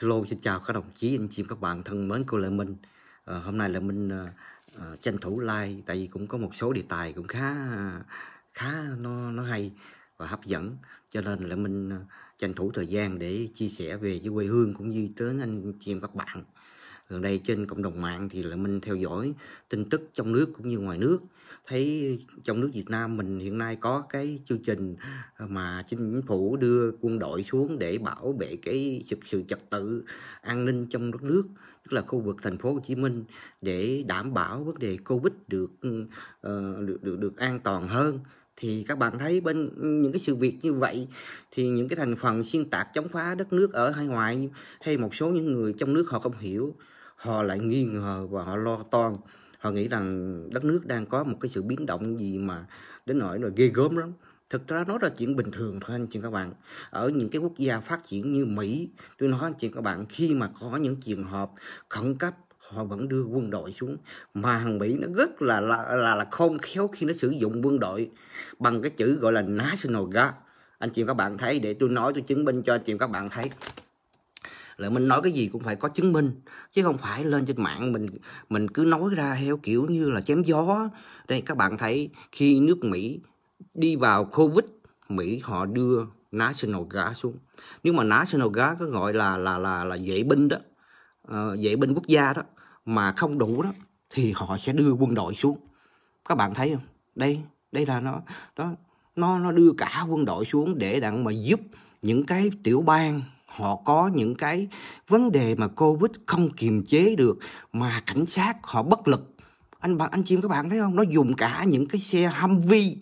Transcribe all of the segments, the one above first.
Hello, xin chào các đồng chí, anh chị các bạn thân mến cô Lê Minh à, Hôm nay là Minh à, tranh thủ like Tại vì cũng có một số đề tài cũng khá khá nó nó hay và hấp dẫn Cho nên là Minh tranh thủ thời gian để chia sẻ về với quê hương cũng như tới anh chị em các bạn gần đây trên cộng đồng mạng thì là mình theo dõi tin tức trong nước cũng như ngoài nước thấy trong nước Việt Nam mình hiện nay có cái chương trình mà chính phủ đưa quân đội xuống để bảo vệ cái sự, sự trật tự an ninh trong đất nước tức là khu vực thành phố Hồ Chí Minh để đảm bảo vấn đề Covid được ờ, được, được được an toàn hơn thì các bạn thấy bên những cái sự việc như vậy thì những cái thành phần xuyên tạc chống phá đất nước ở hải ngoại hay một số những người trong nước họ không hiểu họ lại nghi ngờ và họ lo toan họ nghĩ rằng đất nước đang có một cái sự biến động gì mà đến nỗi là ghê gớm lắm thực ra nó là chuyện bình thường thôi anh chị các bạn ở những cái quốc gia phát triển như mỹ tôi nói anh chị các bạn khi mà có những trường hợp khẩn cấp họ vẫn đưa quân đội xuống mà hàng mỹ nó rất là là là, là khôn khéo khi nó sử dụng quân đội bằng cái chữ gọi là national guard anh chị các bạn thấy để tôi nói tôi chứng minh cho anh chị các bạn thấy là mình nói cái gì cũng phải có chứng minh chứ không phải lên trên mạng mình mình cứ nói ra theo kiểu như là chém gió đây các bạn thấy khi nước mỹ đi vào covid mỹ họ đưa national guard xuống nếu mà national guard có gọi là là là là vệ binh đó uh, vệ binh quốc gia đó mà không đủ đó thì họ sẽ đưa quân đội xuống các bạn thấy không đây đây là nó đó nó nó đưa cả quân đội xuống để đặng mà giúp những cái tiểu bang họ có những cái vấn đề mà covid không kiềm chế được mà cảnh sát họ bất lực anh bạn anh chim các bạn thấy không nó dùng cả những cái xe Humvee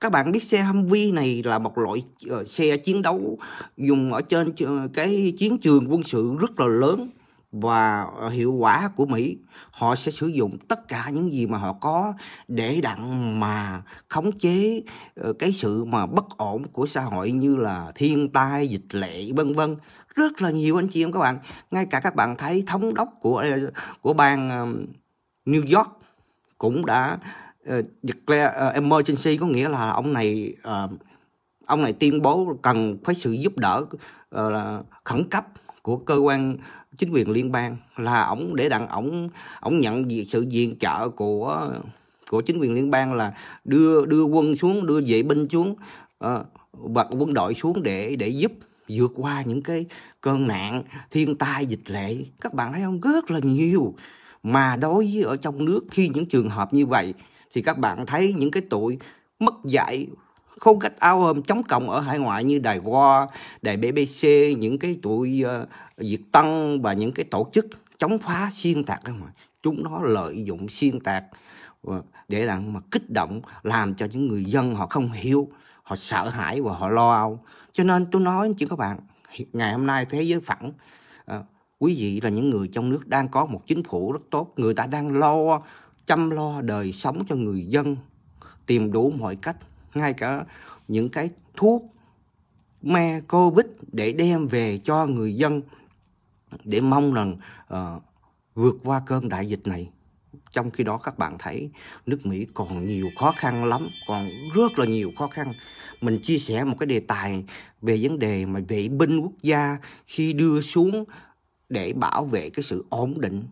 các bạn biết xe Humvee này là một loại ờ, xe chiến đấu dùng ở trên ờ, cái chiến trường quân sự rất là lớn và hiệu quả của Mỹ họ sẽ sử dụng tất cả những gì mà họ có để đặng mà khống chế ờ, cái sự mà bất ổn của xã hội như là thiên tai dịch lệ vân vân rất là nhiều anh chị em các bạn ngay cả các bạn thấy thống đốc của ờ, của bang ờ, New York cũng đã uh, declare uh, emergency có nghĩa là ông này ông này tuyên bố cần phải sự giúp đỡ khẩn cấp của cơ quan chính quyền liên bang là ổng để đặng ổng ổng nhận sự viện trợ của của chính quyền liên bang là đưa đưa quân xuống đưa vệ binh xuống uh, ờ, và quân đội xuống để để giúp vượt qua những cái cơn nạn thiên tai dịch lệ các bạn thấy không rất là nhiều mà đối với ở trong nước khi những trường hợp như vậy thì các bạn thấy những cái tội mất dạy không cách áo hôm chống cộng ở hải ngoại như đài Hoa, đài BBC, những cái tụi uh, Việt Tân và những cái tổ chức chống phá xuyên tạc ở ngoài. Chúng nó lợi dụng xuyên tạc ờ, để rằng mà kích động làm cho những người dân họ không hiểu, họ sợ hãi và họ lo âu. Cho nên tôi nói chứ các bạn, ngày hôm nay thế giới phẳng uh, quý vị là những người trong nước đang có một chính phủ rất tốt, người ta đang lo chăm lo đời sống cho người dân tìm đủ mọi cách ngay cả những cái thuốc me covid để đem về cho người dân để mong rằng uh, vượt qua cơn đại dịch này trong khi đó các bạn thấy nước Mỹ còn nhiều khó khăn lắm còn rất là nhiều khó khăn mình chia sẻ một cái đề tài về vấn đề mà vệ binh quốc gia khi đưa xuống để bảo vệ cái sự ổn định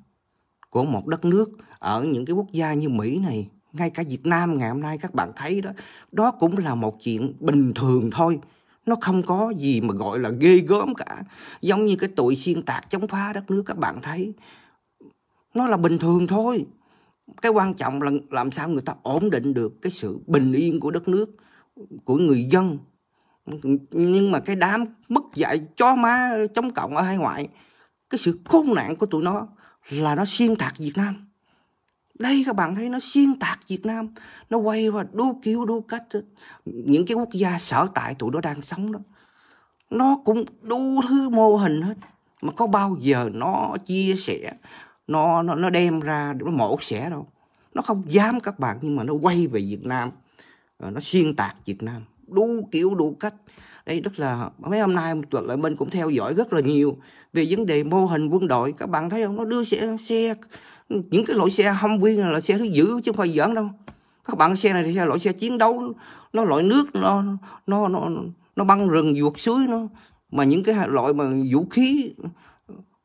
của một đất nước ở những cái quốc gia như Mỹ này ngay cả Việt Nam ngày hôm nay các bạn thấy đó đó cũng là một chuyện bình thường thôi nó không có gì mà gọi là ghê gớm cả giống như cái tội xuyên tạc chống phá đất nước các bạn thấy nó là bình thường thôi cái quan trọng là làm sao người ta ổn định được cái sự bình yên của đất nước của người dân nhưng mà cái đám mất dạy chó má chống cộng ở hải ngoại cái sự khốn nạn của tụi nó là nó xuyên tạc việt nam đây các bạn thấy nó xuyên tạc Việt Nam nó quay và đu kiểu đu cách những cái quốc gia sở tại tụi nó đang sống đó nó cũng đu thứ mô hình hết mà có bao giờ nó chia sẻ nó nó, nó đem ra nó mổ xẻ đâu nó không dám các bạn nhưng mà nó quay về Việt Nam ờ, nó xuyên tạc Việt Nam đu kiểu đủ cách đây rất là mấy hôm nay tuần lại mình cũng theo dõi rất là nhiều về vấn đề mô hình quân đội các bạn thấy không nó đưa xe xe những cái loại xe hâm viên là xe thứ dữ chứ không phải giỡn đâu các bạn xe này thì xe loại xe chiến đấu nó loại nước nó nó nó nó băng rừng vượt suối nó mà những cái loại mà vũ khí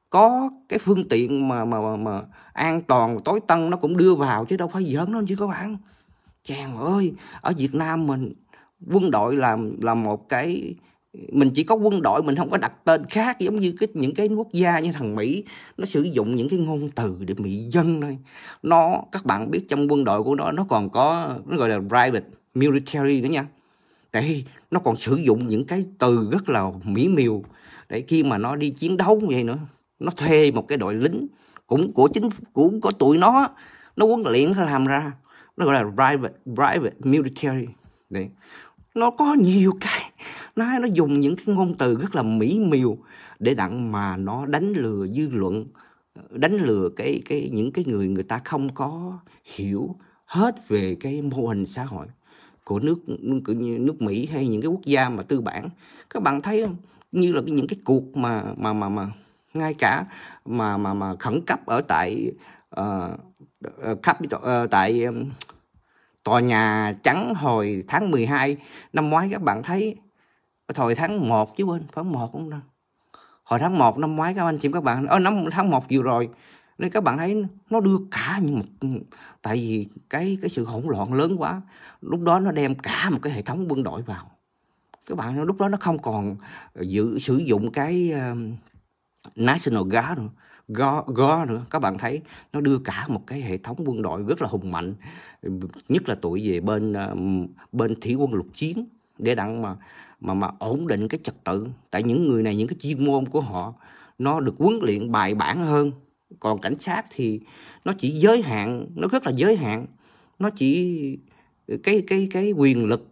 có cái phương tiện mà mà mà an toàn tối tân nó cũng đưa vào chứ đâu phải giỡn đâu chứ các bạn chàng ơi ở Việt Nam mình quân đội làm là một cái mình chỉ có quân đội mình không có đặt tên khác giống như cái những cái quốc gia như thằng Mỹ nó sử dụng những cái ngôn từ để mỹ dân thôi nó các bạn biết trong quân đội của nó nó còn có nó gọi là private military nữa nha tại nó còn sử dụng những cái từ rất là mỹ miều để khi mà nó đi chiến đấu như vậy nữa nó thuê một cái đội lính cũng của chính cũng có tụi nó nó huấn luyện nó làm ra nó gọi là private private military đấy nó có nhiều cái nó nó dùng những cái ngôn từ rất là mỹ miều để đặng mà nó đánh lừa dư luận đánh lừa cái cái những cái người người ta không có hiểu hết về cái mô hình xã hội của nước nước Mỹ hay những cái quốc gia mà tư bản các bạn thấy không như là những cái cuộc mà mà mà mà ngay cả mà mà mà khẩn cấp ở tại uh, uh, tại um, tòa nhà trắng hồi tháng 12 năm ngoái các bạn thấy thời tháng 1 chứ quên tháng 1 cũng đâu hồi tháng 1 năm ngoái các anh chị các bạn ở ờ, năm tháng 1 vừa rồi nên các bạn thấy nó đưa cả một tại vì cái cái sự hỗn loạn lớn quá lúc đó nó đem cả một cái hệ thống quân đội vào các bạn lúc đó nó không còn giữ sử dụng cái uh, national guard nữa go, go nữa các bạn thấy nó đưa cả một cái hệ thống quân đội rất là hùng mạnh nhất là tuổi về bên uh, bên thủy quân lục chiến để đặng mà mà mà ổn định cái trật tự tại những người này những cái chuyên môn của họ nó được huấn luyện bài bản hơn còn cảnh sát thì nó chỉ giới hạn nó rất là giới hạn nó chỉ cái cái cái quyền lực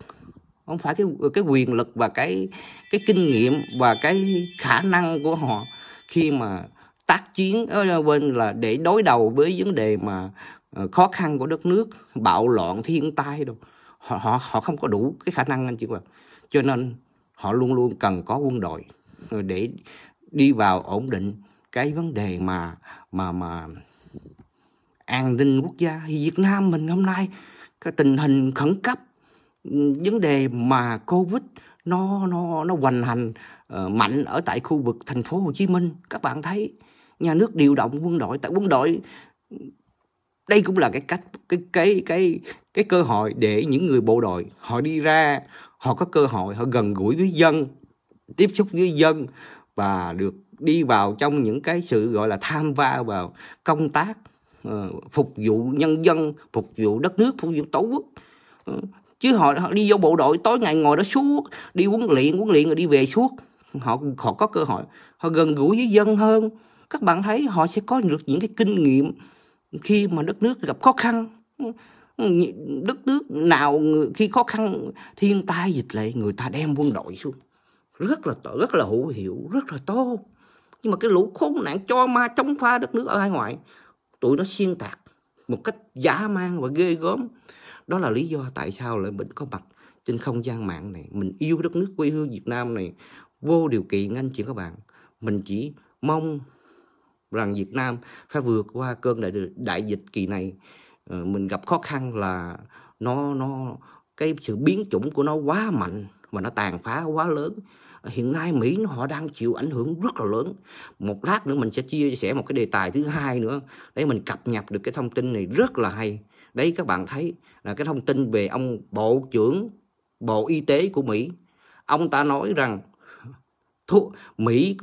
không phải cái cái quyền lực và cái cái kinh nghiệm và cái khả năng của họ khi mà tác chiến ở bên là để đối đầu với vấn đề mà ờ, khó khăn của đất nước bạo loạn thiên tai đâu họ họ họ không có đủ cái khả năng anh chị ạ cho nên họ luôn luôn cần có quân đội ờ, để đi vào ổn định cái vấn đề mà mà mà an ninh quốc gia thì Việt Nam mình hôm nay cái tình hình khẩn cấp ừ, vấn đề mà covid nó nó nó hoành hành uh, mạnh ở tại khu vực thành phố Hồ Chí Minh các bạn thấy nhà nước điều động quân đội tại quân đội đây cũng là cái cách cái cái cái cái cơ hội để những người bộ đội họ đi ra họ có cơ hội họ gần gũi với dân tiếp xúc với dân và được đi vào trong những cái sự gọi là tham va vào công tác ờ, phục vụ nhân dân phục vụ đất nước phục vụ tổ quốc ờ, chứ họ, họ đi vô bộ đội tối ngày ngồi đó suốt đi huấn luyện huấn luyện rồi đi về suốt họ họ có cơ hội họ gần gũi với dân hơn các bạn thấy họ sẽ có được những cái kinh nghiệm khi mà đất nước gặp khó khăn Ừ, đất nước nào khi khó khăn thiên tai dịch lệ người ta đem quân đội xuống rất là tợ, rất là hữu hiệu rất là tốt nhưng mà cái lũ khốn nạn cho ma chống phá đất nước ở hải ngoại tụi nó xuyên tạc một cách giả mang và ghê gớm đó là lý do tại sao lại mình có mặt trên không gian mạng này mình yêu đất nước quê hương Việt Nam này vô điều kiện anh chị các bạn mình chỉ mong rằng Việt Nam phải vượt qua cơn đại, đại dịch kỳ này Ờ, mình gặp khó khăn là nó nó cái sự biến chủng của nó quá mạnh và nó tàn phá quá lớn hiện nay Mỹ họ đang chịu ảnh hưởng rất là lớn một lát nữa mình sẽ chia sẻ một cái đề tài thứ hai nữa để mình cập nhật được cái thông tin này rất là hay đấy các bạn thấy là cái thông tin về ông bộ trưởng bộ y tế của Mỹ ông ta nói rằng thuốc Mỹ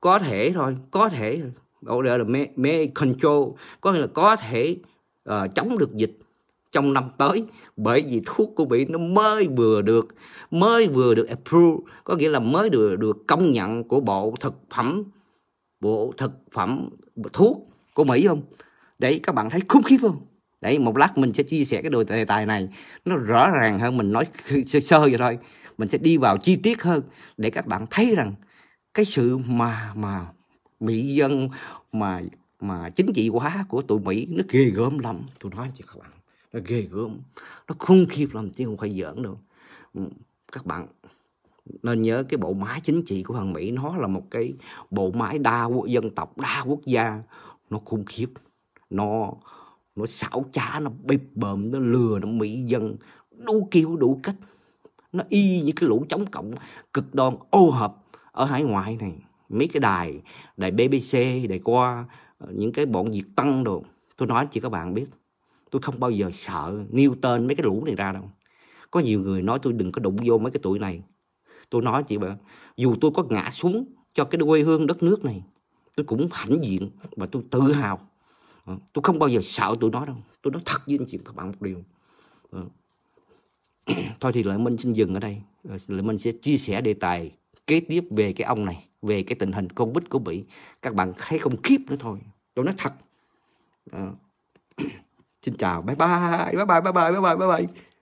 có thể thôi có thể gọi là may control có nghĩa là có thể uh, chống được dịch trong năm tới bởi vì thuốc của Mỹ nó mới vừa được mới vừa được approve có nghĩa là mới được được công nhận của bộ thực phẩm bộ thực phẩm thuốc của Mỹ không đấy các bạn thấy khủng khiếp không đấy một lát mình sẽ chia sẻ cái đồ đề tài này nó rõ ràng hơn mình nói sơ sơ vậy thôi mình sẽ đi vào chi tiết hơn để các bạn thấy rằng cái sự mà mà mỹ dân mà mà chính trị hóa của tụi Mỹ nó ghê gớm lắm tôi nói chị các bạn nó ghê gớm nó khủng khiếp lắm chứ không phải giỡn đâu ừ, các bạn nên nhớ cái bộ máy chính trị của thằng Mỹ nó là một cái bộ máy đa dân tộc đa quốc gia nó khủng khiếp nó nó xảo trá nó bịp bợm nó lừa nó mỹ dân đủ kiểu đủ cách nó y như cái lũ chống cộng cực đoan ô hợp ở hải ngoại này mấy cái đài đài BBC đài qua Ờ, những cái bọn diệt tăng đồ tôi nói chỉ các bạn biết tôi không bao giờ sợ nêu tên mấy cái lũ này ra đâu có nhiều người nói tôi đừng có đụng vô mấy cái tuổi này tôi nói chị bà dù tôi có ngã xuống cho cái quê hương đất nước này tôi cũng hãnh diện và tôi tự hào ờ, tôi không bao giờ sợ tụi nó đâu tôi nói thật với anh chị các bạn một điều ờ, thôi thì lợi minh xin dừng ở đây lợi minh sẽ chia sẻ đề tài kế tiếp về cái ông này về cái tình hình covid của mỹ các bạn thấy không khiếp nữa thôi tôi nói thật à. xin chào bye bye bye bye bye bye bye bye bye